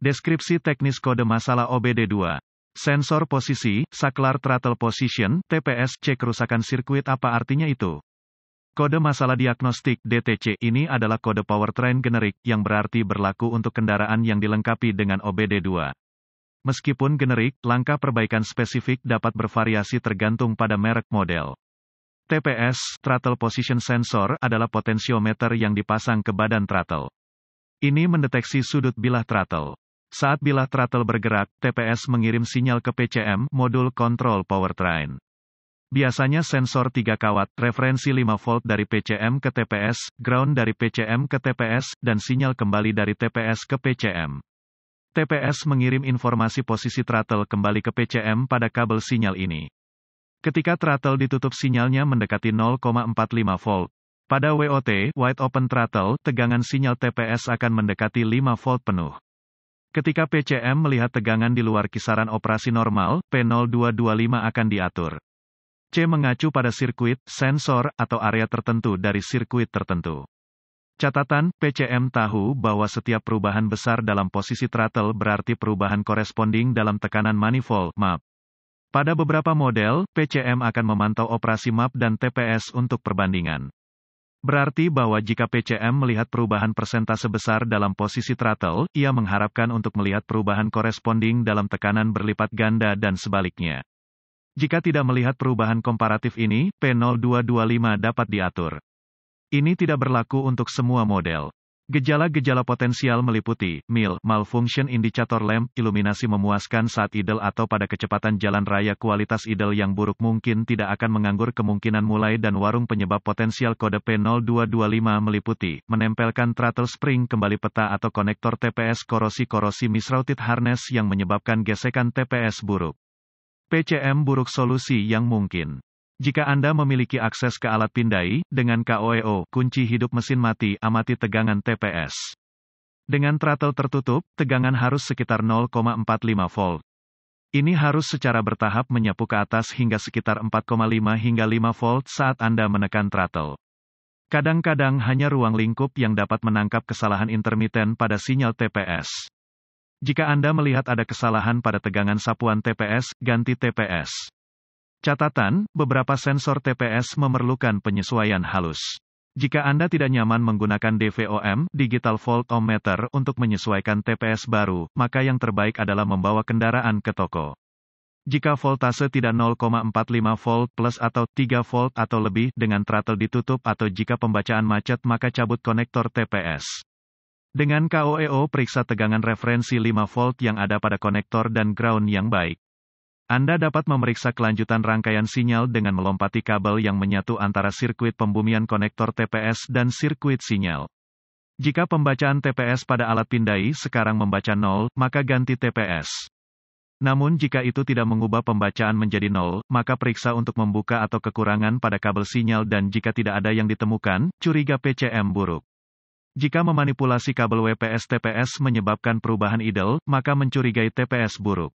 Deskripsi teknis kode masalah OBD2. Sensor posisi, saklar throttle position, TPS, cek kerusakan sirkuit apa artinya itu? Kode masalah diagnostik DTC ini adalah kode powertrain generik yang berarti berlaku untuk kendaraan yang dilengkapi dengan OBD2. Meskipun generik, langkah perbaikan spesifik dapat bervariasi tergantung pada merek model. TPS, throttle position sensor, adalah potensiometer yang dipasang ke badan throttle. Ini mendeteksi sudut bilah throttle. Saat bilah throttle bergerak, TPS mengirim sinyal ke PCM, modul kontrol powertrain. Biasanya sensor 3 kawat, referensi 5 volt dari PCM ke TPS, ground dari PCM ke TPS, dan sinyal kembali dari TPS ke PCM. TPS mengirim informasi posisi throttle kembali ke PCM pada kabel sinyal ini. Ketika throttle ditutup sinyalnya mendekati 0,45 volt. Pada WOT, wide open throttle, tegangan sinyal TPS akan mendekati 5 volt penuh. Ketika PCM melihat tegangan di luar kisaran operasi normal, P0225 akan diatur. C mengacu pada sirkuit, sensor, atau area tertentu dari sirkuit tertentu. Catatan, PCM tahu bahwa setiap perubahan besar dalam posisi throttle berarti perubahan koresponding dalam tekanan manifold, MAP. Pada beberapa model, PCM akan memantau operasi MAP dan TPS untuk perbandingan. Berarti bahwa jika PCM melihat perubahan persentase besar dalam posisi throttle, ia mengharapkan untuk melihat perubahan koresponding dalam tekanan berlipat ganda dan sebaliknya. Jika tidak melihat perubahan komparatif ini, P0225 dapat diatur. Ini tidak berlaku untuk semua model. Gejala-gejala potensial meliputi, mil, malfunction indicator lamp, iluminasi memuaskan saat idle atau pada kecepatan jalan raya kualitas idle yang buruk mungkin tidak akan menganggur kemungkinan mulai dan warung penyebab potensial kode P0225 meliputi, menempelkan throttle spring kembali peta atau konektor TPS korosi-korosi misrouted harness yang menyebabkan gesekan TPS buruk. PCM buruk solusi yang mungkin. Jika Anda memiliki akses ke alat pindai, dengan KOEO, e kunci hidup mesin mati, amati tegangan TPS. Dengan throttle tertutup, tegangan harus sekitar 0,45 volt. Ini harus secara bertahap menyapu ke atas hingga sekitar 4,5 hingga 5 volt saat Anda menekan throttle. Kadang-kadang hanya ruang lingkup yang dapat menangkap kesalahan intermiten pada sinyal TPS. Jika Anda melihat ada kesalahan pada tegangan sapuan TPS, ganti TPS. Catatan, beberapa sensor TPS memerlukan penyesuaian halus. Jika Anda tidak nyaman menggunakan DVOM, digital Ohmmeter, untuk menyesuaikan TPS baru, maka yang terbaik adalah membawa kendaraan ke toko. Jika voltase tidak 0,45 volt plus atau 3 volt atau lebih dengan throttle ditutup atau jika pembacaan macet maka cabut konektor TPS. Dengan KOEO e periksa tegangan referensi 5 volt yang ada pada konektor dan ground yang baik. Anda dapat memeriksa kelanjutan rangkaian sinyal dengan melompati kabel yang menyatu antara sirkuit pembumian konektor TPS dan sirkuit sinyal. Jika pembacaan TPS pada alat pindai sekarang membaca 0, maka ganti TPS. Namun jika itu tidak mengubah pembacaan menjadi 0, maka periksa untuk membuka atau kekurangan pada kabel sinyal dan jika tidak ada yang ditemukan, curiga PCM buruk. Jika memanipulasi kabel WPS-TPS menyebabkan perubahan idle, maka mencurigai TPS buruk.